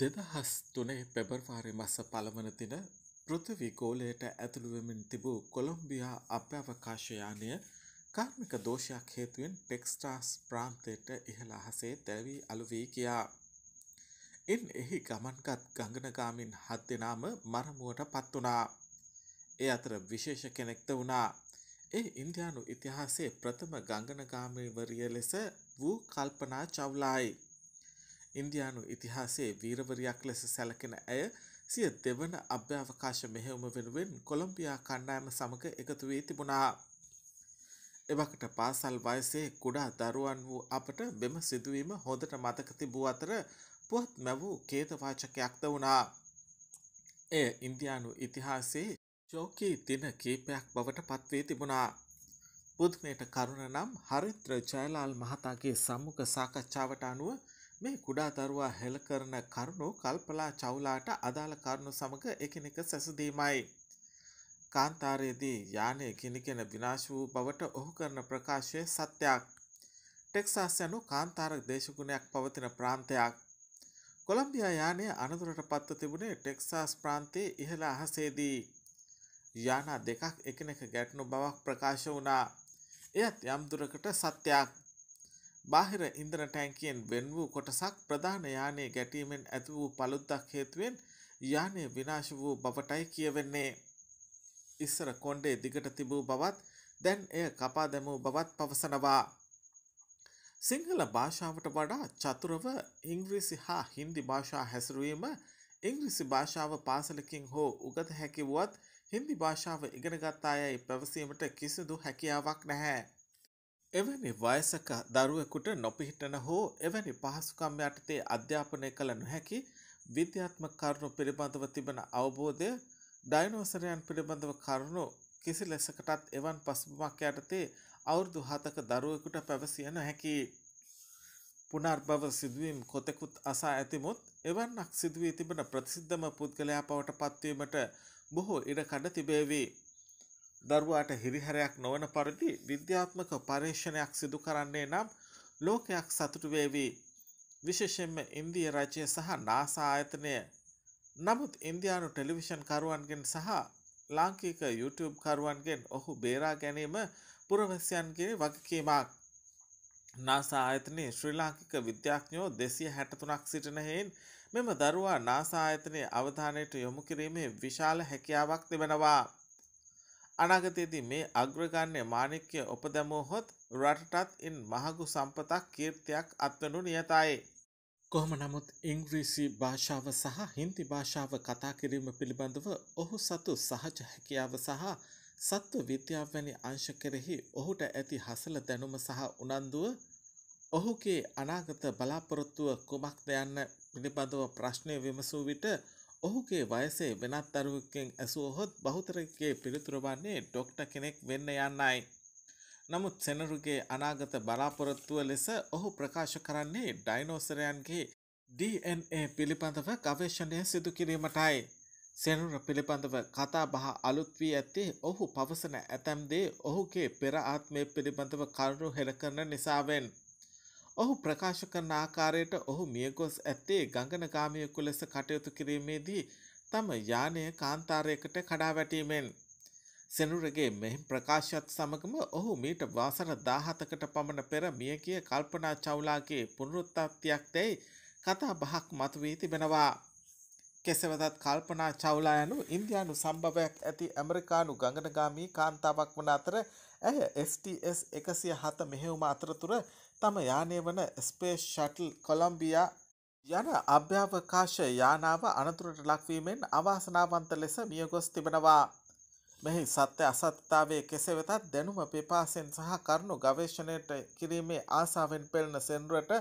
දෙදහස් තුනේ පෙබර්වාරි මස පළවන දින පෘථිවි ගෝලයට ඇතුළුවමින් තිබූ කොළොම්බියා අභ්‍යවකාශයානය කාර්මික දෝෂයක් හේතුවෙන් ටෙක්ස්ටාස් ප්‍රාන්තයට ඉහළ අහසේ තැවී අලුවී ගියා. එන් එහි ගමන්ගත් ගංගනගාමින් හත් දෙනාම මරමුවට පත් වනා. ඒ අතර විශේෂ කෙනෙක්ද වුණා. ඒ ඉන්දයානු ඉතිහාසේ ප්‍රථම ගංගනගාමීවරිය ලෙස වූ කල්පනා චව්ලායි. ඉන්ඩියානු ඉතිහාසේ වීරවරයක් ලෙස සැලකෙන ඇය සිය දෙවන අභ්‍යාවකාශ මෙහෙවම වෙනුවෙන් කොළම්පියා කණ්ඩායම සමඟ එකතු වී තිබුණා. එවකට පාසල් වයසේ කුඩා දරුවන් වූ අපට බෙම සිදුවීම හොඳට මතක තිබූ අතර පුවත් මැවූ කේතවාචකයක් ද වුණා. එය ඉන්දියානු ඉතිහාසේ චෝකී දින කීපයක් බවට පත්වී තිබුණා. පුද්ගනයට කරුණ නම් හරිත්‍ර ජයලාල් මහතාගේ සම්මුඛ සාකච්ඡාවට අනුව මේ කුඩා දරුවා හෙළ කරන කරුණු කල්පලා චවුලාට අදාළ කරුණු සමඟ එකනෙක සැසදීමයි. කාන්තාරයේදී යානය ගිනිගෙන විනාශ වූ බවට ඔහු කරන ප්‍රකාශය සත්‍යයක්. ටෙක්සාස් යනු කාන්තාරක් දේශගුණයක් පවතින ප්‍රාන්තයක්. කොළම්බියා යානය අනතුරට පත්ව තිබුණේ ටෙක්සාස් ප්‍රාන්තයේ ඉහළ අහසේදී. යානා දෙකක් එකනෙක ගැටනු බවක් ප්‍රකාශ වුණා. එයත් යම්දුරකට සත්‍යයක්. බාහිර ඉන්දන ටැන්කියෙන් වෙන් වූ කොටසක් ප්‍රධාන යානය ගැටීමෙන් ඇති වූ පළුද්දක් හේතුවෙන් යානය විනාශ වූ බවටයි කියවෙන්නේ. ඉස්සර කොන්්ඩේ දිගට තිබූ බවත් දැන් එය කපා දැමූ බවත් පවසනවා. සිංහල භාෂාවට වඩා චතුරව ඉංග්‍රීසි හා හින්දි භාෂා හැසරුවීම ඉංග්‍රිසි භාෂාව පාසලකින් හෝ උගත හැකිවුවත් හින්දි භාෂාව ඉගෙනගත්තායයි පැවසීමට කිසිදු හැකියාවක් නැහැ. එවැනි වයසක දරුවෙකුට නොපිහිටන හෝ එවැනි පහසුකම් යටතේ අධ්‍යාපනය කළ නොහැකි විද්‍යාත්ම කරුණු පිළිබඳව තිබෙන අවබෝධය ඩයිනෝසරයන් පිළිබඳව කරුණු කිසි ලෙසකටත් එවන් පසුබමක් යටතේ අවුරුදු හතක දරුවෙකුට පැවසිය නොහැකි. පුනර්භව සිදුවීම් කොතෙකුත් අසා ඇතිමුත් එවන්නක් සිදුවී තිබෙන ප්‍රසිද්ධම පුද්ගලයා පවට පත්වීමට බොහෝ ඉඩකඩ තිබේවී. දරුවාට හිරිහැරයක් නොවන පරිදි විද්‍යාත්මක පර්යේෂණයක් සිදු කරන්නේ නම් ලෝකයක් සතුටු වේවි. විශේෂයෙන්ම ඉන්දිය රජය සහ නාසා ආයතනය. නමුත් ඉන්දියානු ටෙලිවිෂන් කරුවන්ගෙන් සහ ලාංකික YouTube කරුවන්ගෙන් ඔහු බේරා ගැනීම පුරවැසියන්ගේ වගකීමක්. නාසා ආයතනයේ ශ්‍රී ලාංකික විද්‍යාඥයෝ දෙසිය හැටතුනක් සිටින හෙයින් මෙම දරුවා නාසා ආයතනයේ අවධානයට යොමු කිරීමේ විශාල හැකියාවක් තිබෙනවා. අනාගතයේදී මේ අග්‍රගන්‍ය මාණික්‍ය උපදැමුවහොත් රටටත් ඉන් මහගු සම්පතක් කීර්තියක් අත්වනු නියතයි. කොහොම නමුත් ඉංග්‍රීසි භාෂාව සහ හින්ති භාෂාව කතා කිරීම පිළිබඳව ඔහු සතු සහජ හැකියාව සහ සත්ව විද්‍යාව වැනි අංශ කෙරෙහි ඔහුට ඇති හසල දැනුම සහ උනන්දුව ඔහුගේ අනාගත බලාපොරොත්තුව කුමක්ද යන්න පිළිබඳව ප්‍රශ්නය විමසූ විට ඔහුගේ වයසේ වෙනත් දරුවකෙන් ඇසුවහොත් බහුතරගේ පිළිතුර වන්නේ ඩොක්ට කෙනෙක් වෙන්න යන්නයි. නමුත් සෙනරුගේ අනාගත බලාපොරොත්තුව ලෙස ඔහු ප්‍රකාශ කරන්නේ ඩයිනෝසරයන්ගේ DNA පිළිබඳව ගවේශණය සිදු කිරීමටයි. සෙනුර පිළිබඳව කතා බහ අලුත් වී ඇත්තේ ඔහු පවසන ඇතැම්දේ ඔහුගේ පෙර ආත්මය පිළිබඳව කරුණු හෙළ කරන නිසාවෙන්. ඔහු ප්‍රකාශ කරන ආකාරයට ඔහු මියගොස් ඇත්තේ ගංගනගාමියෙකු ලෙස කටයුතු කිරීමේදී තම යානය කාන්තාරයකට කඩාවැටීමෙන්. සෙනුරගේ මෙහි ප්‍රකාශත් සමගම ඔහු මීට වාසර දාහතකට පමණ පෙර මියගිය කල්පනා චවුලාගේ පුනරුත්තත්තියක් දැයි කතා බහක් මතුවී තිබෙනවා. කෙසවදත් කල්පනා චවුලා යනු ඉන්දයානු සම්භවයක් ඇති ඇමරිකානු ගඟනගාමී කාන්තාවක් වන අතර ඇය STS එකසිය හත මෙහෙවුම අතරතුර තම යානය වන ස්පේස් ශටල් කොළම්බියා යන අභ්‍යාවකාශ යානාව අනතුරට ලක්වීමෙන් අවාසනාවන්ත ලෙස මියගොස් තිබෙනවා. මෙහි සත්‍ය අසත්තාවේ කෙසේ වෙතත් දැනුම පිපාසෙන් සහ කරුණු ගවේශණයට කිරීමේ ආසාාවෙන් පෙළන සෙන්රුවට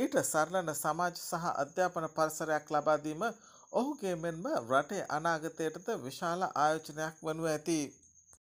ඊට සරලන සමාජ සහ අධ්‍යාපන පරිසරයක් ලබාදීම ඔහුගේ මෙන්ම රටේ අනාගතයටද විශාල ආයෝජනයක් වනු ඇති.